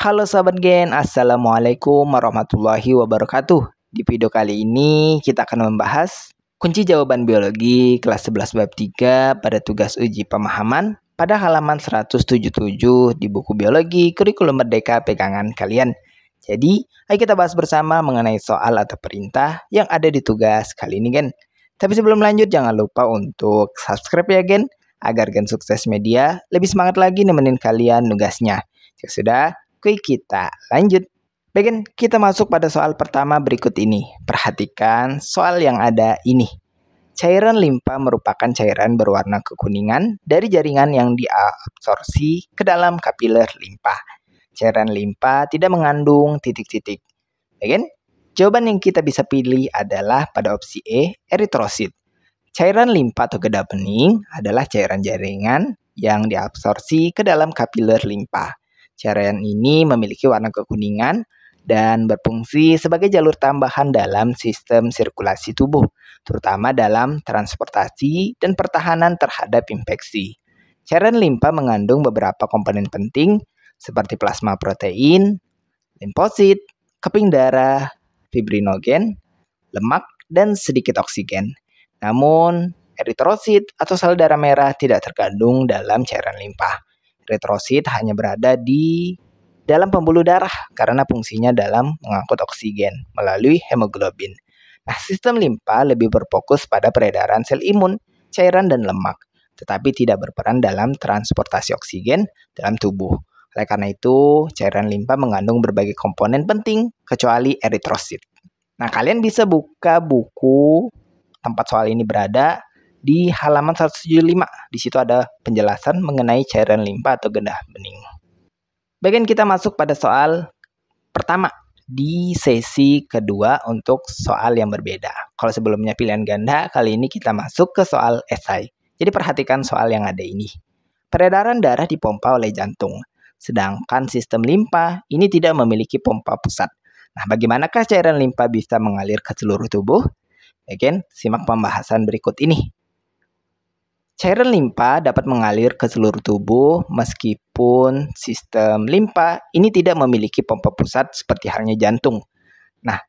Halo sahabat Gen, Assalamualaikum warahmatullahi wabarakatuh. Di video kali ini kita akan membahas kunci jawaban biologi kelas 11 bab 3 pada tugas uji pemahaman pada halaman 177 di buku biologi kurikulum merdeka pegangan kalian. Jadi, ayo kita bahas bersama mengenai soal atau perintah yang ada di tugas kali ini, Gen. Tapi sebelum lanjut, jangan lupa untuk subscribe ya, Gen, agar Gen Sukses Media lebih semangat lagi nemenin kalian nugasnya. Ya sudah, Oke, kita lanjut. Bagian kita masuk pada soal pertama berikut ini. Perhatikan soal yang ada ini. Cairan limpa merupakan cairan berwarna kekuningan dari jaringan yang diabsorpsi ke dalam kapiler limpa. Cairan limpa tidak mengandung titik-titik. Bagian jawaban yang kita bisa pilih adalah pada opsi E, eritrosit. Cairan limpa atau kedah bening adalah cairan jaringan yang diabsorpsi ke dalam kapiler limpa. Cairan ini memiliki warna kekuningan dan berfungsi sebagai jalur tambahan dalam sistem sirkulasi tubuh, terutama dalam transportasi dan pertahanan terhadap infeksi. Cairan limpa mengandung beberapa komponen penting seperti plasma protein, limfosit, keping darah, fibrinogen, lemak, dan sedikit oksigen. Namun, eritrosit atau sel darah merah tidak terkandung dalam cairan limpa. Eritrosit hanya berada di dalam pembuluh darah karena fungsinya dalam mengangkut oksigen melalui hemoglobin. Nah, sistem limpa lebih berfokus pada peredaran sel imun, cairan, dan lemak, tetapi tidak berperan dalam transportasi oksigen dalam tubuh. Oleh karena itu, cairan limpa mengandung berbagai komponen penting, kecuali eritrosit. Nah, kalian bisa buka buku tempat soal ini berada di halaman 175. Di situ ada penjelasan mengenai cairan limpa atau gendah bening. Bagian kita masuk pada soal pertama di sesi kedua untuk soal yang berbeda. Kalau sebelumnya pilihan ganda, kali ini kita masuk ke soal esai. Jadi perhatikan soal yang ada ini. Peredaran darah dipompa oleh jantung, sedangkan sistem limpa ini tidak memiliki pompa pusat. Nah, bagaimanakah cairan limpa bisa mengalir ke seluruh tubuh? Again, simak pembahasan berikut ini. Cairan limpa dapat mengalir ke seluruh tubuh meskipun sistem limpa ini tidak memiliki pompa pusat seperti halnya jantung. Nah,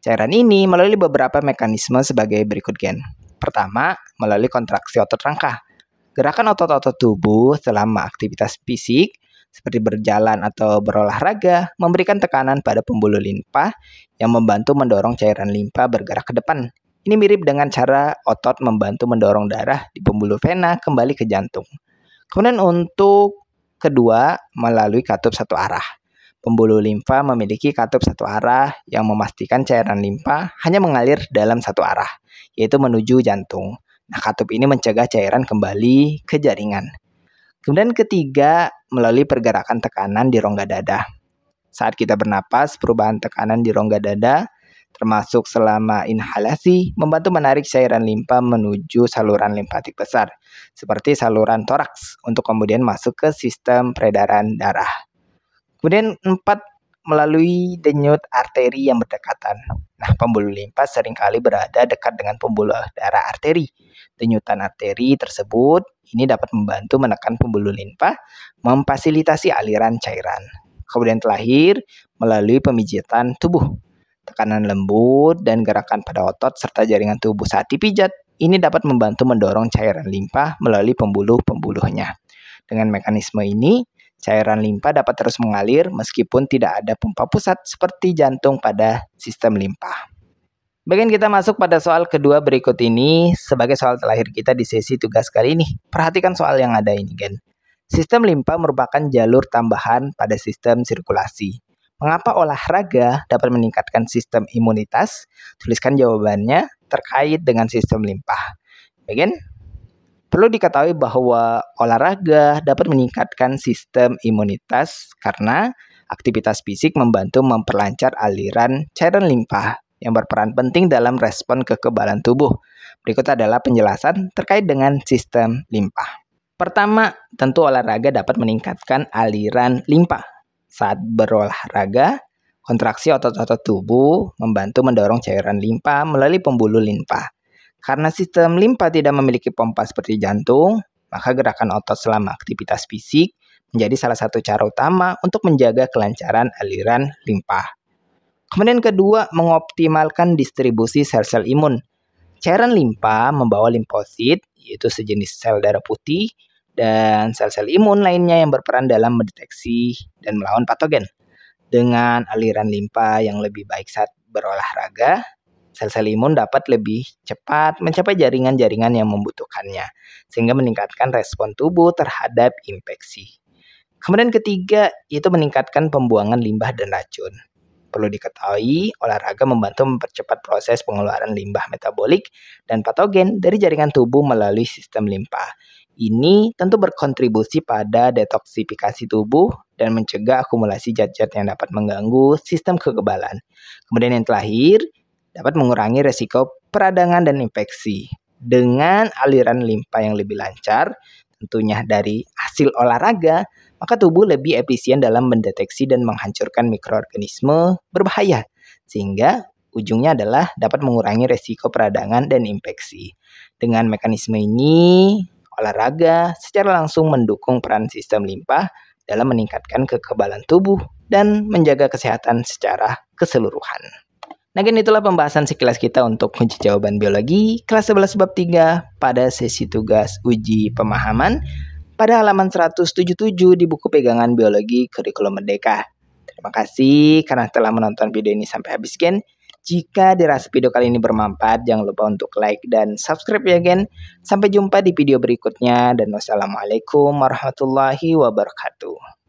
cairan ini melalui beberapa mekanisme sebagai berikut gen. Pertama, melalui kontraksi otot rangka. Gerakan otot-otot tubuh selama aktivitas fisik seperti berjalan atau berolahraga memberikan tekanan pada pembuluh limpa yang membantu mendorong cairan limpa bergerak ke depan ini mirip dengan cara otot membantu mendorong darah di pembuluh vena kembali ke jantung. Kemudian untuk kedua, melalui katup satu arah. Pembuluh limfa memiliki katup satu arah yang memastikan cairan limfa hanya mengalir dalam satu arah, yaitu menuju jantung. Nah, katup ini mencegah cairan kembali ke jaringan. Kemudian ketiga, melalui pergerakan tekanan di rongga dada. Saat kita bernapas, perubahan tekanan di rongga dada termasuk selama inhalasi, membantu menarik cairan limpa menuju saluran limfatik besar, seperti saluran toraks, untuk kemudian masuk ke sistem peredaran darah. Kemudian empat, melalui denyut arteri yang berdekatan. Nah, pembuluh limpa seringkali berada dekat dengan pembuluh darah arteri. Denyutan arteri tersebut ini dapat membantu menekan pembuluh limpa, memfasilitasi aliran cairan. Kemudian terakhir, melalui pemijatan tubuh tekanan lembut, dan gerakan pada otot serta jaringan tubuh saat dipijat. Ini dapat membantu mendorong cairan limpa melalui pembuluh-pembuluhnya. Dengan mekanisme ini, cairan limpa dapat terus mengalir meskipun tidak ada pompa pusat seperti jantung pada sistem limpa. Bagian kita masuk pada soal kedua berikut ini sebagai soal terakhir kita di sesi tugas kali ini. Perhatikan soal yang ada ini, Gen. Sistem limpa merupakan jalur tambahan pada sistem sirkulasi. Mengapa olahraga dapat meningkatkan sistem imunitas? Tuliskan jawabannya terkait dengan sistem limpa. Begin. Ya kan? Perlu diketahui bahwa olahraga dapat meningkatkan sistem imunitas karena aktivitas fisik membantu memperlancar aliran cairan limpa yang berperan penting dalam respon kekebalan tubuh. Berikut adalah penjelasan terkait dengan sistem limpa. Pertama, tentu olahraga dapat meningkatkan aliran limpa. Saat berolahraga, kontraksi otot-otot tubuh membantu mendorong cairan limpa melalui pembuluh limpa. Karena sistem limpa tidak memiliki pompa seperti jantung, maka gerakan otot selama aktivitas fisik menjadi salah satu cara utama untuk menjaga kelancaran aliran limpa. Kemudian kedua, mengoptimalkan distribusi sel-sel imun. Cairan limpa membawa limfosit, yaitu sejenis sel darah putih, dan sel-sel imun lainnya yang berperan dalam mendeteksi dan melawan patogen. Dengan aliran limpa yang lebih baik saat berolahraga, sel-sel imun dapat lebih cepat mencapai jaringan-jaringan yang membutuhkannya, sehingga meningkatkan respon tubuh terhadap infeksi. Kemudian ketiga, yaitu meningkatkan pembuangan limbah dan racun. Perlu diketahui, olahraga membantu mempercepat proses pengeluaran limbah metabolik dan patogen dari jaringan tubuh melalui sistem limpa. Ini tentu berkontribusi pada detoksifikasi tubuh dan mencegah akumulasi zat-zat yang dapat mengganggu sistem kekebalan. Kemudian yang terakhir, dapat mengurangi resiko peradangan dan infeksi. Dengan aliran limpa yang lebih lancar, tentunya dari hasil olahraga, maka tubuh lebih efisien dalam mendeteksi dan menghancurkan mikroorganisme berbahaya. Sehingga ujungnya adalah dapat mengurangi resiko peradangan dan infeksi. Dengan mekanisme ini, Olahraga secara langsung mendukung peran sistem limpa dalam meningkatkan kekebalan tubuh dan menjaga kesehatan secara keseluruhan. Nah, itulah pembahasan sekilas kita untuk kunci jawaban biologi kelas 11 bab 3 pada sesi tugas uji pemahaman pada halaman 177 di buku pegangan biologi kurikulum merdeka. Terima kasih karena telah menonton video ini sampai habis, Gen. Jika dirasa video kali ini bermanfaat, jangan lupa untuk like dan subscribe ya gen. Sampai jumpa di video berikutnya dan wassalamualaikum warahmatullahi wabarakatuh.